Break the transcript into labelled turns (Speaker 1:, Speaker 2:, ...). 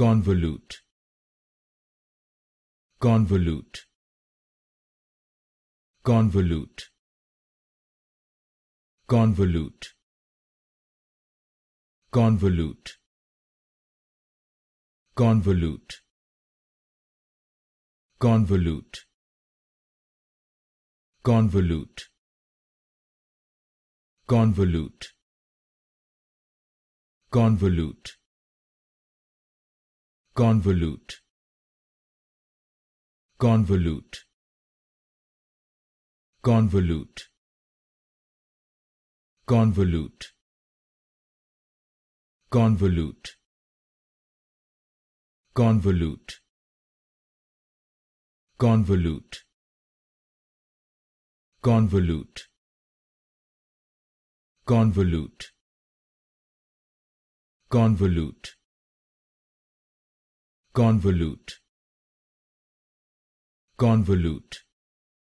Speaker 1: convolute convolute convolute convolute convolute convolute convolute convolute convolute convolute convolute convolute convolute convolute convolute convolute convolute convolute convolute convolute convolute convolute